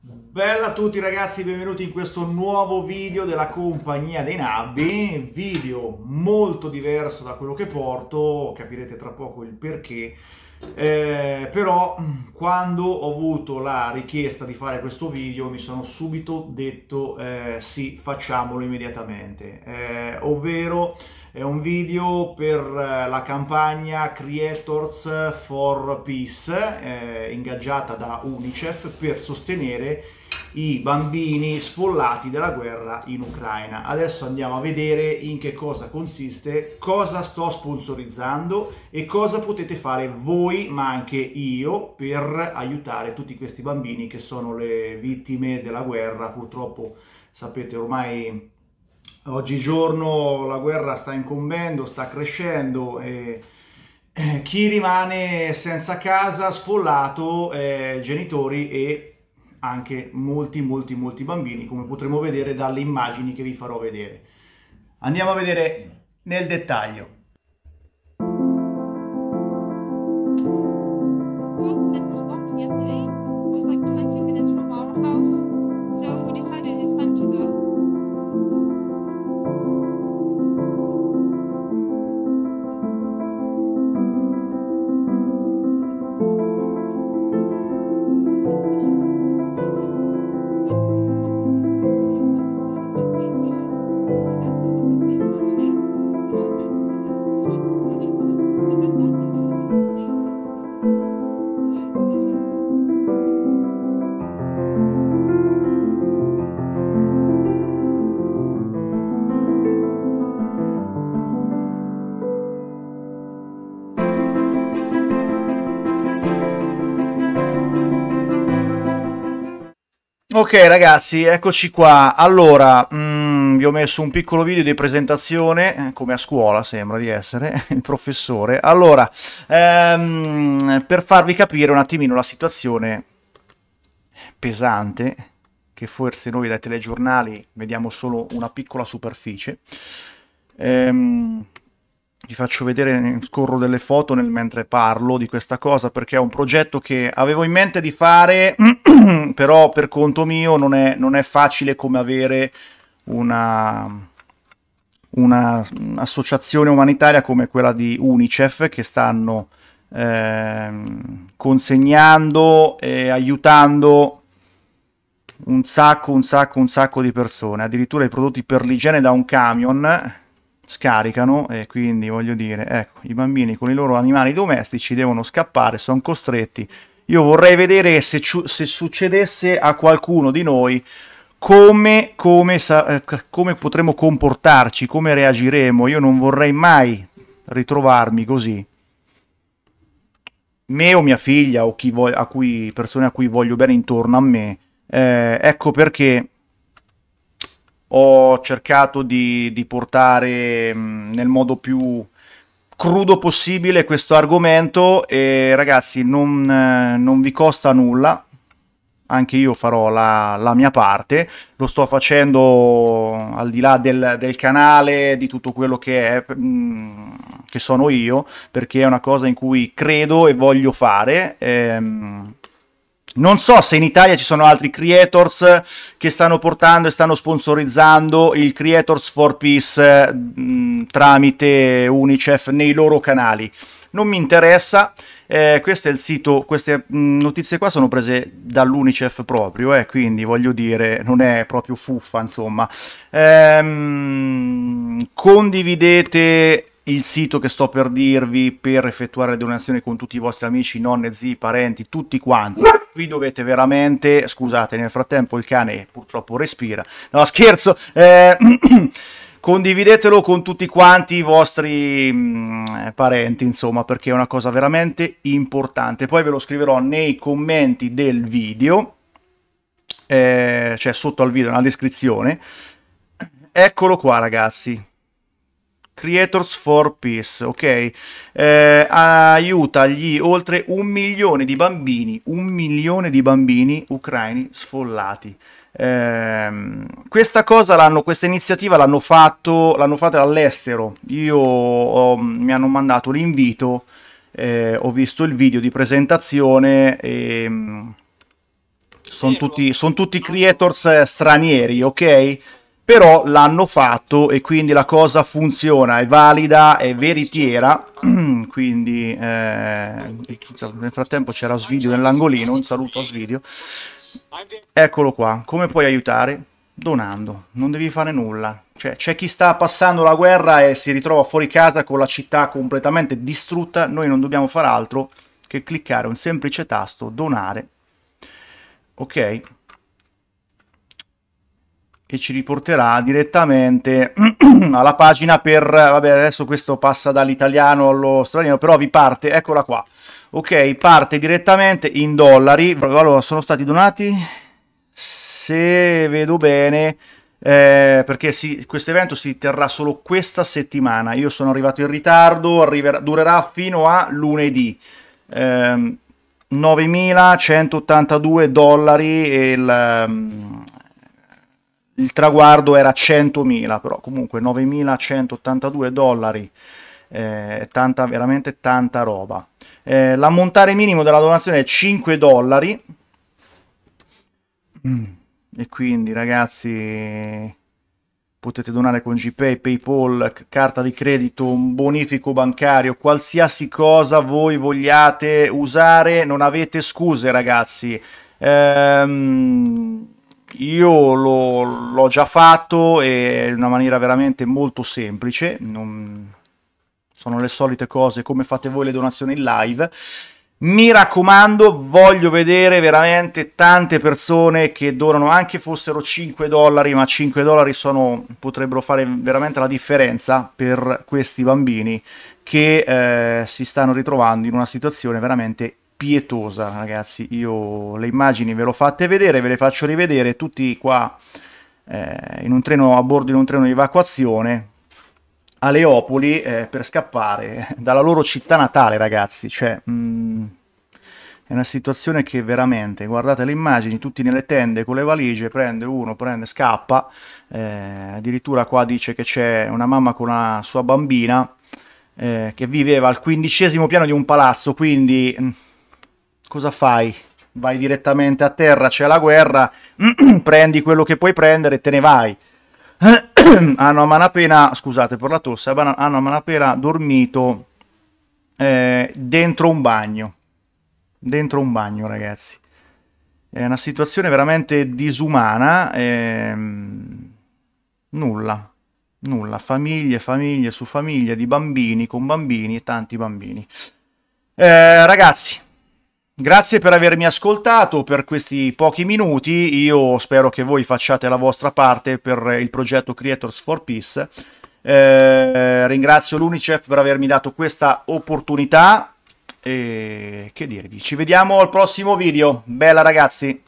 Bella a tutti ragazzi, benvenuti in questo nuovo video della compagnia dei nabbi, video molto diverso da quello che porto, capirete tra poco il perché, eh, però mm, quando ho avuto la richiesta di fare questo video mi sono subito detto eh, sì facciamolo immediatamente eh, ovvero è un video per eh, la campagna Creators for Peace eh, ingaggiata da Unicef per sostenere i bambini sfollati dalla guerra in Ucraina. Adesso andiamo a vedere in che cosa consiste, cosa sto sponsorizzando e cosa potete fare voi, ma anche io, per aiutare tutti questi bambini che sono le vittime della guerra. Purtroppo, sapete, ormai oggigiorno la guerra sta incombendo, sta crescendo e eh, chi rimane senza casa, sfollato, eh, genitori e anche molti molti molti bambini come potremo vedere dalle immagini che vi farò vedere. Andiamo a vedere nel dettaglio. Ok ragazzi, eccoci qua. Allora, mm, vi ho messo un piccolo video di presentazione, eh, come a scuola sembra di essere, il professore. Allora, ehm, per farvi capire un attimino la situazione pesante, che forse noi dai telegiornali vediamo solo una piccola superficie, ehm, vi faccio vedere, scorro delle foto nel, mentre parlo di questa cosa, perché è un progetto che avevo in mente di fare... però per conto mio non è, non è facile come avere una, una associazione umanitaria come quella di Unicef che stanno ehm, consegnando e aiutando un sacco, un sacco, un sacco di persone. Addirittura i prodotti per l'igiene da un camion scaricano e quindi voglio dire, ecco, i bambini con i loro animali domestici devono scappare, sono costretti io vorrei vedere se, se succedesse a qualcuno di noi come, come, eh, come potremmo comportarci, come reagiremo. Io non vorrei mai ritrovarmi così. Me o mia figlia o chi a cui, persone a cui voglio bene intorno a me. Eh, ecco perché ho cercato di, di portare mh, mm, nel modo più crudo possibile questo argomento e ragazzi non, eh, non vi costa nulla anche io farò la, la, mia parte, lo sto facendo al di là del, del canale, di tutto quello che è, mm, che sono io, perché è una cosa in cui credo e voglio fare. Ehm, non so se in Italia ci sono altri creators che stanno portando e stanno sponsorizzando il Creators for Peace mh, mm, tramite UNICEF nei loro canali. Non mi interessa, eh, questo è il sito, queste mh, mm, notizie qua sono prese dall'UNICEF proprio, eh, quindi voglio dire, non è proprio fuffa, insomma. Ehm, condividete il sito che sto per dirvi per effettuare le donazioni con tutti i vostri amici, nonne, zii, parenti, tutti quanti. Qui dovete veramente, scusate, nel frattempo il cane purtroppo respira. No, scherzo. Eh, condividetelo con tutti quanti i vostri mh, mm, parenti, insomma, perché è una cosa veramente importante. Poi ve lo scriverò nei commenti del video, eh, cioè sotto al video, nella descrizione. Eccolo qua, ragazzi. Creators for Peace, ok? Eh, aiuta gli oltre un milione di bambini, un milione di bambini ucraini sfollati. Eh, questa cosa l'hanno, questa iniziativa l'hanno, fatto, l'hanno fatta all'estero. Io ho, ehm, mi hanno mandato l'invito, eh, ho visto il video di presentazione e ehm, sono tutti, son tutti creators eh, stranieri, ok? però l'hanno fatto e quindi la cosa funziona, è valida, è veritiera, quindi eh, nel frattempo c'era Svidio nell'angolino, un saluto a Svidio. Eccolo qua, come puoi aiutare? Donando, non devi fare nulla. Cioè, c'è chi sta passando la guerra e si ritrova fuori casa con la città completamente distrutta, noi non dobbiamo fare altro che cliccare un semplice tasto donare. Ok? che ci riporterà direttamente alla pagina per... Vabbè, adesso questo passa dall'italiano allo straniero, però vi parte, eccola qua. Ok, parte direttamente in dollari. Allora, sono stati donati, se vedo bene, eh, perché questo evento si terrà solo questa settimana. Io sono arrivato in ritardo, arriverà, durerà fino a lunedì. Eh, 9.182 dollari il, ehm, il traguardo era 100.000, però comunque 9.182 dollari, eh, tanta, veramente tanta roba. Eh, l'ammontare minimo della donazione è 5 dollari, mm. e quindi ragazzi potete donare con GPay, PayPal, carta di credito, un bonifico bancario, qualsiasi cosa voi vogliate usare, non avete scuse ragazzi. Ehm io lo, l'ho già fatto e in una maniera veramente molto semplice, non... sono le solite cose come fate voi le donazioni in live. Mi raccomando, voglio vedere veramente tante persone che donano, anche fossero 5 dollari, ma 5 dollari sono, potrebbero fare veramente la differenza per questi bambini che eh, si stanno ritrovando in una situazione veramente pietosa, ragazzi. Io le immagini ve le ho fatte vedere, ve le faccio rivedere tutti qua eh, in un treno, a bordo di un treno di evacuazione a Leopoli eh, per scappare dalla loro città natale, ragazzi. Cioè, mh, mm, è una situazione che veramente, guardate le immagini, tutti nelle tende con le valigie, prende uno, prende, scappa. Eh, addirittura qua dice che c'è una mamma con la sua bambina eh, che viveva al quindicesimo piano di un palazzo, quindi mm, cosa fai? Vai direttamente a terra, c'è la guerra, prendi quello che puoi prendere e te ne vai. hanno a manapena, scusate per la tosse, hanno a manapena dormito eh, dentro un bagno. Dentro un bagno, ragazzi. È una situazione veramente disumana. Ehm, nulla, nulla. Famiglie, famiglie su famiglie di bambini con bambini e tanti bambini. Eh, ragazzi, Grazie per avermi ascoltato per questi pochi minuti, io spero che voi facciate la vostra parte per il progetto Creators for Peace. Eh, ringrazio l'Unicef per avermi dato questa opportunità e che dirvi, ci vediamo al prossimo video, bella ragazzi!